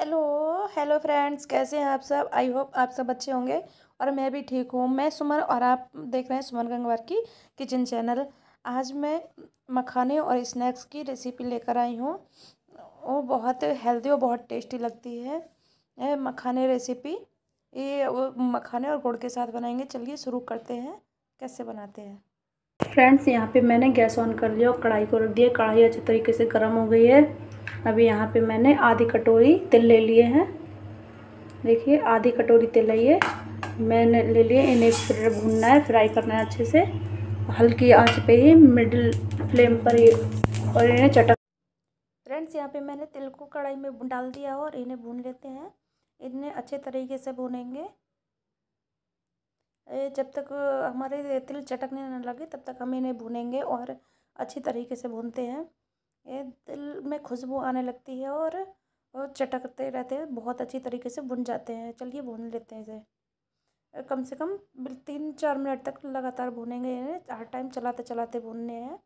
hello hello friends कैसे हैं आप सब आई होप आप सब अच्छे होंगे और मैं भी ठीक हूँ मैं सुमन और आप देख रहे हैं सुमन गंगवार की किचन चैनल आज मैं मखाने और स्नैक्स की रेसिपी लेकर आई हूँ वो बहुत हेल्दी और बहुत टेस्टी लगती है मखाने रेसिपी ये मखाने और गुड़ के साथ बनाएंगे चलिए शुरू करते हैं कैसे बनाते हैं फ्रेंड्स यहाँ पे मैंने गैस ऑन कर लिया और कढ़ाई को रख दिया कढ़ाई अच्छे तरीके से गर्म हो गई है अभी यहाँ पे मैंने आधी कटोरी तिल ले लिए हैं देखिए आधी कटोरी तिल है मैंने ले लिए इन्हें फिर भूनना है फ्राई करना है अच्छे से हल्की आंच पे ही मिडिल फ्लेम पर ही और इन्हें चटक फ्रेंड्स यहाँ पे मैंने तिल को कढ़ाई में डाल दिया और इन्हें भून लेते हैं इन्हें अच्छे तरीके से भूनेंगे जब तक हमारे तिल चटकने न लगे तब तक हम इन्हें भुनेंगे और अच्छी तरीके से भूनते हैं ये तिल में खुशबू आने लगती है और और चटकते रहते हैं बहुत अच्छी तरीके से भुन जाते हैं चलिए भून लेते हैं इसे कम से कम तीन चार मिनट तक लगातार भुनेंगे इन्हें हर टाइम चलाते चलाते भूनने हैं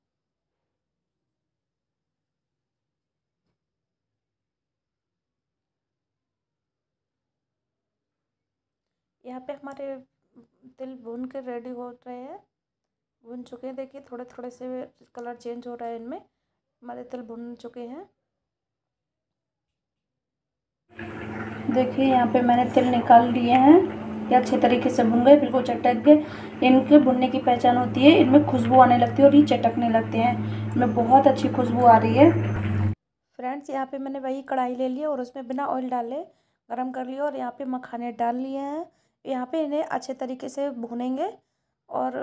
यहाँ पे हमारे तिल भुन के रेडी हो रहे हैं भुन चुके हैं देखिए थोड़े थोड़े से कलर चेंज हो रहा है इनमें हमारे तिल भुन चुके हैं देखिए यहाँ पे मैंने तिल निकाल लिए हैं ये अच्छे तरीके से भुन गए बिल्कुल चटक गए इनके भुनने की पहचान होती है इनमें खुशबू आने लगती है और ये चटकने लगते हैं इनमें बहुत अच्छी खुशबू आ रही है फ्रेंड्स यहाँ पे मैंने वही कढ़ाई ले ली और उसमें बिना ऑयल डाले गरम कर लिया और यहाँ पे मखाने डाल लिए हैं यहाँ पे इन्हें अच्छे तरीके से भुनेंगे और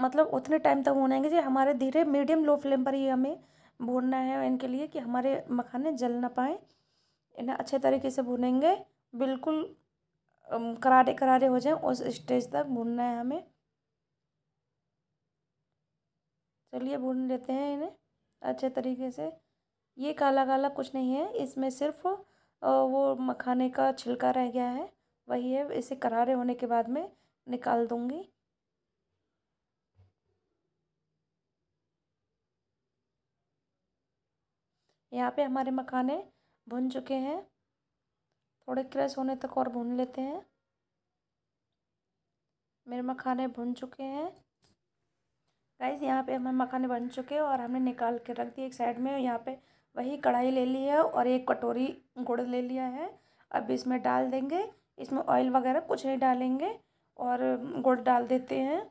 मतलब उतने टाइम तक भुनेंगे जी हमारे धीरे मीडियम लो फ्लेम पर ही हमें भूनना है इनके लिए कि हमारे मखाने जल ना पाए इन्हें अच्छे तरीके से भुनेंगे बिल्कुल करारे करारे हो जाए उस स्टेज तक भूनना है हमें चलिए भून लेते हैं इन्हें अच्छे तरीके से ये काला काला कुछ नहीं है इसमें सिर्फ वो मखाने का छिलका रह गया है वही है इसे करारे होने के बाद में निकाल दूँगी यहाँ पे हमारे मखाने भुन चुके हैं थोड़े क्रश होने तक और भून लेते हैं मेरे मखाने भुन चुके हैं गाइज यहाँ पे हमारे मखाने बन चुके हैं और हमने निकाल के रख दिए एक साइड में यहाँ पे वही कढ़ाई ले ली है और एक कटोरी गुड़ ले लिया है अब इसमें डाल देंगे इसमें ऑयल वगैरह कुछ नहीं डालेंगे और गुड़ डाल देते हैं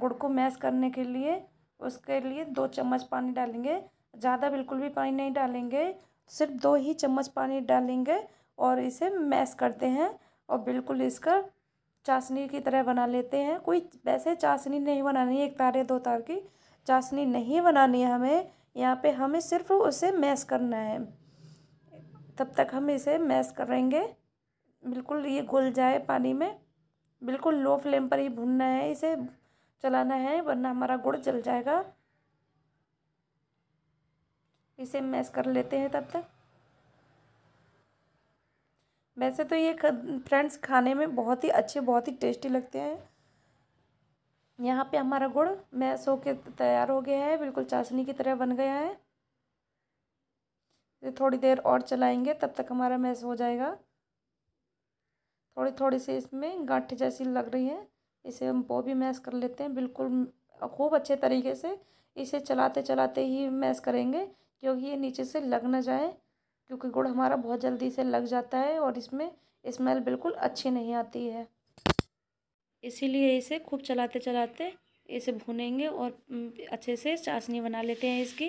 गुड़ को मैश करने के लिए उसके लिए दो चम्मच पानी डालेंगे ज़्यादा बिल्कुल भी पानी नहीं डालेंगे सिर्फ दो ही चम्मच पानी डालेंगे और इसे मैश करते हैं और बिल्कुल इसका चाशनी की तरह बना लेते हैं कोई वैसे चाशनी नहीं बनानी है एक तार या दो तार की चाशनी नहीं बनानी है हमें यहाँ पे हमें सिर्फ उसे मैश करना है तब तक हम इसे मैश करेंगे बिल्कुल ये घुल जाए पानी में बिल्कुल लो फ्लेम पर ही भुनना है इसे चलाना है वरना हमारा गुड़ जल जाएगा इसे मैश कर लेते हैं तब तक वैसे तो ये फ्रेंड्स खाने में बहुत ही अच्छे बहुत ही टेस्टी लगते हैं यहाँ पे हमारा गुड़ मैश होके तैयार हो गया है बिल्कुल चाशनी की तरह बन गया है थोड़ी देर और चलाएंगे तब तक हमारा मैश हो जाएगा थोड़ी थोड़ी सी इसमें गांठ जैसी लग रही है इसे हम वो भी मैश कर लेते हैं बिल्कुल खूब अच्छे तरीके से इसे चलाते चलाते ही मैश करेंगे क्योंकि ये नीचे से लग ना जाए क्योंकि गुड़ हमारा बहुत जल्दी से लग जाता है और इसमें स्मेल बिल्कुल अच्छी नहीं आती है इसीलिए इसे खूब चलाते चलाते इसे भुनेंगे और अच्छे से चाशनी बना लेते हैं इसकी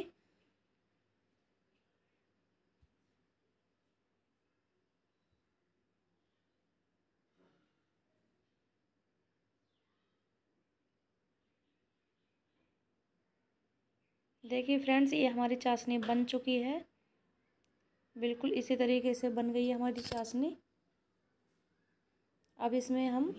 देखिए फ्रेंड्स ये हमारी चाशनी बन चुकी है बिल्कुल इसी तरीके से बन गई है हमारी चाशनी अब इसमें हम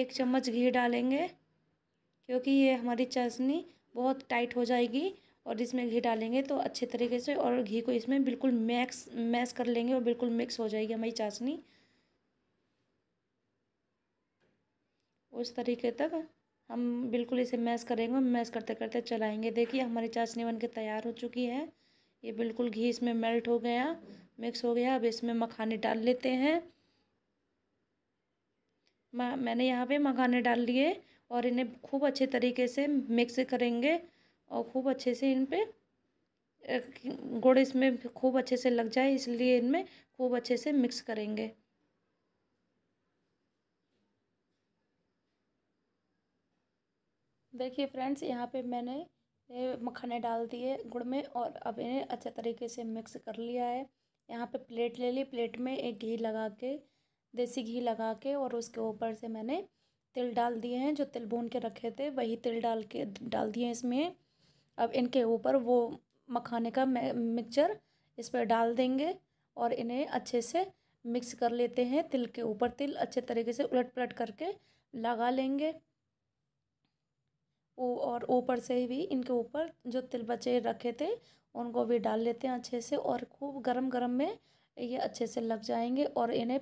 एक चम्मच घी डालेंगे क्योंकि ये हमारी चाशनी बहुत टाइट हो जाएगी और इसमें घी डालेंगे तो अच्छे तरीके से और घी को इसमें बिल्कुल मैक्स मैश कर लेंगे और बिल्कुल मिक्स हो जाएगी हमारी चाशनी उस तरीके तक हम बिल्कुल इसे मैश करेंगे मैश करते करते चलाएंगे देखिए हमारी चाशनी बन के तैयार हो चुकी है ये बिल्कुल घी इसमें मेल्ट हो गया मिक्स हो गया अब इसमें मखाने डाल लेते हैं मैंने यहाँ पे मखाने डाल लिए और इन्हें खूब अच्छे तरीके से मिक्स करेंगे और खूब अच्छे से इन पर गुड़ इसमें खूब अच्छे से लग जाए इसलिए इनमें खूब अच्छे से मिक्स करेंगे देखिए फ्रेंड्स यहाँ पे मैंने मखाने डाल दिए गुड़ में और अब इन्हें अच्छे तरीके से मिक्स कर लिया है यहाँ पे प्लेट ले ली प्लेट में एक घी लगा के देसी घी लगा के और उसके ऊपर से मैंने तिल डाल दिए हैं जो तिल भून के रखे थे वही तिल डाल के डाल दिए इसमें अब इनके ऊपर वो मखाने का मिक्सचर इस पर डाल देंगे और इन्हें अच्छे से मिक्स कर लेते हैं तिल के ऊपर तिल अच्छे तरीके से उलट पलट करके लगा लेंगे और ऊपर से भी इनके ऊपर जो तिल बचे रखे थे उनको भी डाल लेते हैं अच्छे से और खूब गरम गरम में ये अच्छे से लग जाएंगे और इन्हें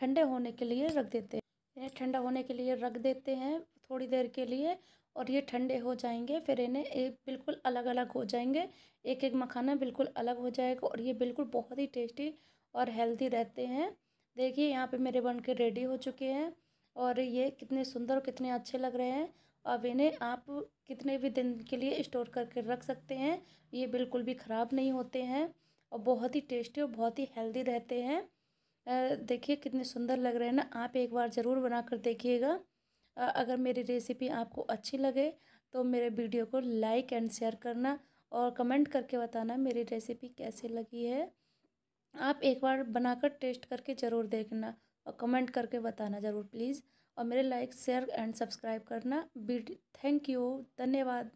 ठंडे होने के लिए रख देते हैं इन्हें ठंडा होने के लिए रख देते हैं थोड़ी देर के लिए और ये ठंडे हो जाएंगे फिर इन्हें एक बिल्कुल अलग अलग हो जाएंगे एक एक मखाना बिल्कुल अलग हो जाएगा और ये बिल्कुल बहुत ही टेस्टी और हेल्दी रहते हैं देखिए यहाँ पे मेरे बन के रेडी हो चुके हैं और ये कितने सुंदर और कितने अच्छे लग रहे हैं अब इन्हें आप कितने भी दिन के लिए स्टोर करके रख सकते हैं ये बिल्कुल भी ख़राब नहीं होते हैं और बहुत ही टेस्टी और बहुत ही हेल्दी रहते हैं देखिए कितने सुंदर लग रहे हैं ना आप एक बार ज़रूर बना कर देखिएगा अगर मेरी रेसिपी आपको अच्छी लगे तो मेरे वीडियो को लाइक एंड शेयर करना और कमेंट करके बताना मेरी रेसिपी कैसे लगी है आप एक बार बनाकर टेस्ट करके ज़रूर देखना और कमेंट करके बताना ज़रूर प्लीज़ और मेरे लाइक शेयर एंड सब्सक्राइब करना बी थैंक यू धन्यवाद